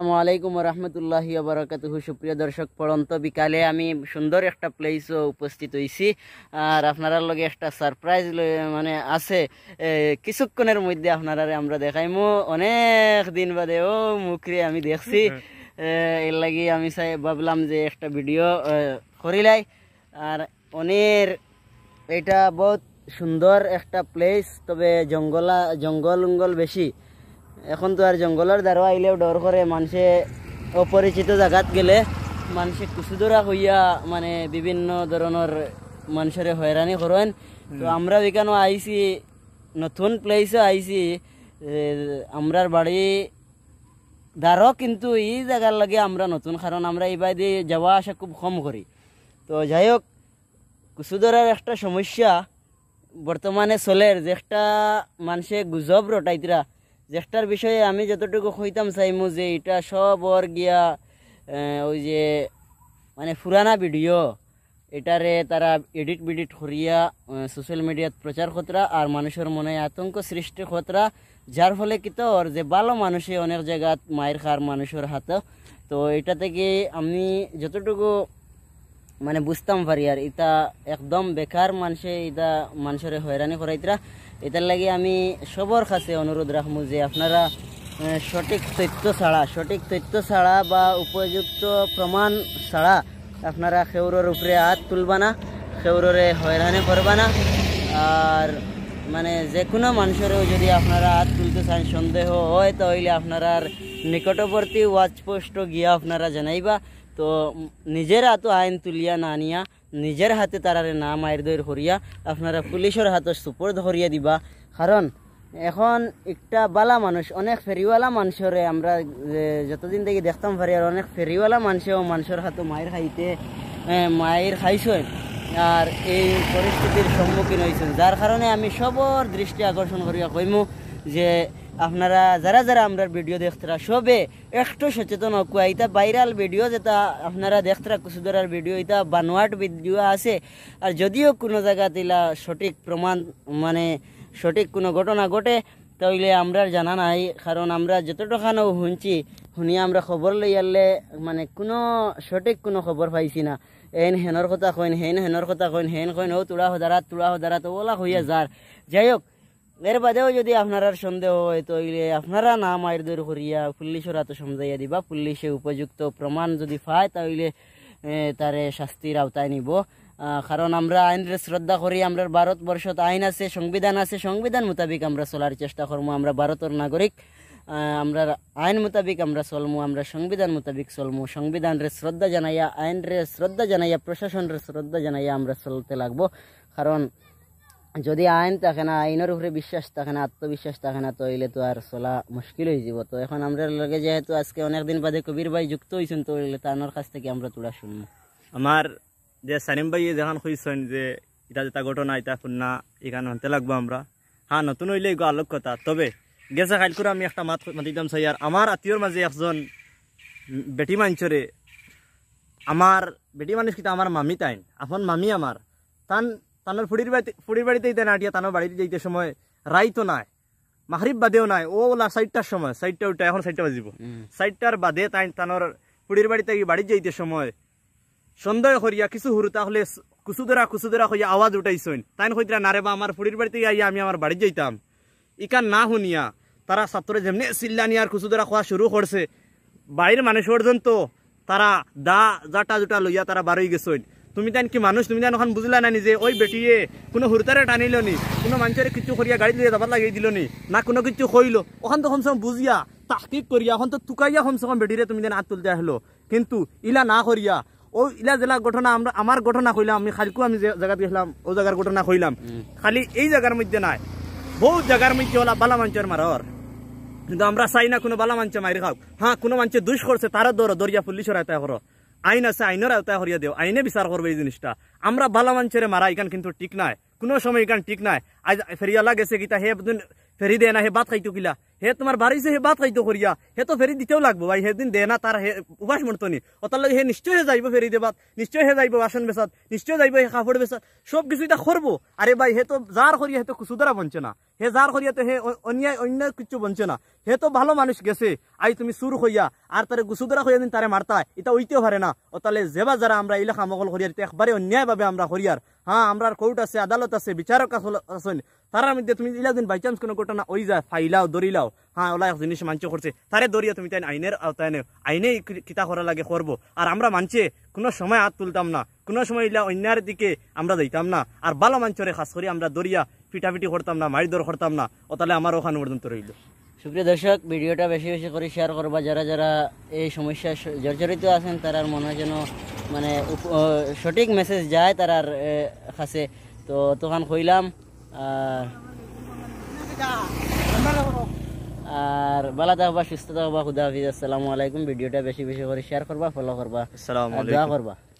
আসসালামাইকুম রহমতুল্লাহ রহমতুল্লাহি সুপ্রিয় দর্শক পড়ন্ত বিকালে আমি সুন্দর একটা প্লেসও উপস্থিত হয়েছি আর আপনারার লগে একটা সারপ্রাইজ মানে আছে কিছুক্ষণের মধ্যে আপনারা আমরা দেখাইমু অনেক দিন বাদে ও মুখরে আমি দেখছি এর লাগে আমি চাই ভাবলাম যে একটা ভিডিও করিলাই আর অনের এটা বহুত সুন্দর একটা প্লেস তবে জঙ্গলা জঙ্গল উঙ্গল বেশি এখন তো আর জঙ্গলের দ্বারা আইলেও ডর করে মানুষে অপরিচিত জায়গাত গেলে মানুষে কুচুদরা হইয়া মানে বিভিন্ন ধরনের মানুষের হয়রানি করেন তো আমরা এখানে আইছি নতুন প্লেসও আইছি আমরার বাড়ি দারো কিন্তু এই জায়গার লাগে আমরা নতুন কারণ আমরা এই বাইরে যাওয়া আসা খুব কম করি তো যাই হোক কুচুদরার একটা সমস্যা বর্তমানে চলের যে একটা মানুষে গুজব রটাইতরা জ্যেষ্ঠার বিষয়ে আমি যতটুকু হইতাম চাইমু যে এটা সব ওর গিয়া ওই যে মানে পুরানা ভিডিও এটারে তারা এডিট বিডিট করিয়া সোশ্যাল মিডিয়াত প্রচার খতরা আর মানুষের মনে আতঙ্ক সৃষ্টি খতরা যার ফলে কি তো যে ভালো মানুষে অনেক জায়গা মায়ের খার মানুষের হাতে তো এটা থেকে আমি যতটুকু মানে বুঝতাম পারি আর এটা একদম বেকার মানুষে এটা মানুষের হয়রানি করাইতরা এটার লাগে আমি সবর কাছে অনুরোধ রাখবো যে আপনারা সঠিক তথ্য ছাড়া সঠিক তথ্য ছাড়া বা উপযুক্ত প্রমাণ ছাড়া আপনারা খেউরের উপরে হাত তুলবা না খেউরে হয়রানি করবা না আর মানে যে কোনো মানুষেরও যদি আপনারা হাত তুলতে চান সন্দেহ হয় তাহলে আপনারার নিকটবর্তী ওয়াচপোস্ট গিয়া আপনারা জানাইবা তো নিজেরা তো আইন তুলিয়া না নিয়া নিজের হাতে তারারে না মায়ের দৈর হরিয়া আপনারা পুলিশের হাতে সুপর ধরিয়া দিবা কারণ এখন একটা বালা মানুষ অনেক ফেরিওয়ালা মানুষরে আমরা যতদিন থেকে দেখতাম পারি আর অনেক ফেরিওয়ালা মানুষেও মানুষের হাতে মায়ের খাইতে মায়ের খাইছেন আর এই পরিস্থিতির সম্মুখীন হয়েছেন যার কারণে আমি সবর দৃষ্টি আকর্ষণ করিয়া কইমু যে আপনারা যারা যারা আমরা ভিডিও দেখতরা সবে একটু সচেতন হকুয়া এটা ভাইরাল ভিডিও যেটা আপনারা দেখতরা কুসুদরার ভিডিও এটা বানোয়াট ভিডিও আছে আর যদিও কোনো জায়গাতে তিলা সঠিক প্রমাণ মানে সঠিক কোনো ঘটনা ঘটে তাহলে আমরা জানা নাই কারণ আমরা যতটুখানো শুনছি শুনি আমরা খবর লই আনলে মানে কোনো সঠিক কোনো খবর পাইছি না এন হেনৰ কথা কইন হেন হেনৰ কথা কইন হেন কইন ও তোড়া সদারাত তোড়া সদারাত ওলা হইয়া যার যাই হোক এর বাদেও যদি আপনারা সন্দেহ হয় তো আপনারা না মায়ের দৌড় করিয়া পুলিশের হাতে সমঝাইয়া দিবা পুলিশে উপযুক্ত প্রমাণ যদি পায় তাহলে তারে শাস্তির আওতায় নিব কারণ আমরা আইনের শ্রদ্ধা করি আমরা ভারতবর্ষত আইন আছে সংবিধান আছে সংবিধান মোতাবিক আমরা চলার চেষ্টা করবো আমরা ভারতের নাগরিক আমরা আইন মোতাবিক আমরা চলমু আমরা সংবিধান মোতাবিক চলমু সংবিধানরে শ্রদ্ধা জানাইয়া আইনের শ্রদ্ধা জানাইয়া প্রশাসনের শ্রদ্ধা জানাইয়া আমরা চলতে লাগবো কারণ যদি আইন থাকে না আইনের উপরে বিশ্বাস থাকে না আত্মবিশ্বাস থাকে না তো এলে তো আর চলা মুশকিল হয়ে যাব তো এখন আমরা লগে যেহেতু আজকে অনেকদিন বাদে কবির ভাই যুক্ত হয়েছেন তো এলে তানোর কাছ থেকে আমরা তোরা শুনব আমার যে সানিম ভাই যখন খুঁজছেন যে এটা যেটা ঘটনা এটা শুননা এখানে হতে লাগবো আমরা হ্যাঁ নতুন হইলে এগুলো আলোক কথা তবে গেছে কাল করে আমি একটা মাত মাতিতাম চাই আর আমার আত্মীয়র মাঝে একজন বেটি মাঞ্চরে আমার বেটি মানুষ কিন্তু আমার মামি তাইন আপন মামি আমার তান তানোর ফুড়ির বাড়িতে ফুড়ির বাড়িতে যেতে না তানোর বাড়িতে যাইতে সময় রাইতো নাই মাহরিব বাদেও নাই ও ওলা সাইডটার সময় সাইডটা উঠা এখন সাইডটা বাজিব সাইডটার বাদে তাই তানোর ফুড়ির বাড়িতে বাড়ি যাইতে সময় সন্দেহ করিয়া কিছু হুরু হলে কুসুদরা কুসুদরা হইয়া আওয়াজ উঠাইছেন তাই কইতরা না রে বা আমার ফুড়ির বাড়িতে গিয়ে আমি আমার বাড়ি যাইতাম ইকান না শুনিয়া তারা ছাত্র যেমনি চিল্লানি আর কুসুদরা খাওয়া শুরু করছে বাইরের মানুষ পর্যন্ত তারা দা জাটা জুটা লইয়া তারা বারোই গেছেন তুমি তান কি মানুষ তুমি তান বুঝলা না যে ওই বেটিয়ে কোনো হুরতারে টানি নি কোনো মানুষের কিছু করিয়া গাড়ি লিয়ে যাবার লাগিয়ে দিল নি না কোনো কিছু কইলো ওখান তো সমসম বুঝিয়া তাহকিক করিয়া ওখান তো তুকাইয়া সমসম বেটিরে তুমি দেন হাত তুলতে আসলো কিন্তু ইলা না করিয়া ও ইলা জেলা ঘটনা আমরা আমার ঘটনা কইলাম আমি খালকু আমি যে জায়গা গেছিলাম ও জায়গার ঘটনা কইলাম খালি এই জায়গার মধ্যে নাই বহু জায়গার মধ্যে ওলা বালা মাঞ্চের মারর কিন্তু আমরা চাই না কোনো বালা মাঞ্চে মারি খাওক হ্যাঁ কোনো মাঞ্চে দুষ করছে তারও দৌড় দরিয়া পুলিশের আয়তায় করো আইন আছে আইনের আওতায় হরিয়া দেও আইনে বিচার করবে এই জিনিসটা আমরা ভালা মানুষের মারা এখান কিন্তু ঠিক নাই কোনো সময় এখান ঠিক নাই আজ ফেরিয়ালা গেছে কিতা হে ফেরি দেয় না হে বাদ খাইতো কিলা হে তোমার বাড়ি যে বাদ খাইতো করিয়া হে তো ফেরি দিতেও লাগবো ভাই সেদিন দে না তার উপাস মর্তনি অতার হে নিশ্চয় হে যাইব ফেরি দেবাত নিশ্চয় হে যাইব বাসন বেসাত নিশ্চয় যাইব হে কাপড় বেসাত সব কিছু এটা করবো আরে ভাই হে তো যার করিয়া হে তো সুদরা বঞ্চে না হে যার করিয়া তো হে অন্যায় অন্য কিছু বঞ্চে না হে তো ভালো মানুষ গেছে আই তুমি সুর হইয়া আর তারে গুসুদরা হইয়া দিন তারে মারতা এটা ওইতেও পারে না অতালে যেবা যারা আমরা এইলা মকল করিয়ার একবারে অন্যায়ভাবে আমরা করিয়ার হ্যাঁ আমরা কোর্ট আছে আদালত আছে বিচারক আছেন তারার মধ্যে তুমি ইলা দিন বাইচান্স কোনো ঘটনা ওই যায় ফাইলাও দরিলাও হ্যাঁ ওলা এক জিনিস মানছে করছে তারে দরিয়া তুমি তাই আইনের আওতায় নেও আইনে কিতা করা লাগে করবো আর আমরা মানছে কোনো সময় হাত তুলতাম না কোনো সময় ইলা অন্যার দিকে আমরা যাইতাম না আর ভালো মাঞ্চরে খাস করি আমরা দরিয়া পিটাপিটি করতাম না মারিদর করতাম না ও তাহলে আমার ওখানে পর্যন্ত রইল সুপ্রিয় দর্শক ভিডিওটা বেশি বেশি করে শেয়ার করবা যারা যারা এই সমস্যায় জর্জরিত আছেন তারা মনে হয় যেন মানে সঠিক মেসেজ যায় তার আর কাছে তো তখন কইলাম আর আর বালা থাকবা সুস্থ থাকবা খুদা হাফিজ আসসালামু আলাইকুম ভিডিওটা বেশি বেশি করে শেয়ার করবা ফলো করবা দোয়া করবা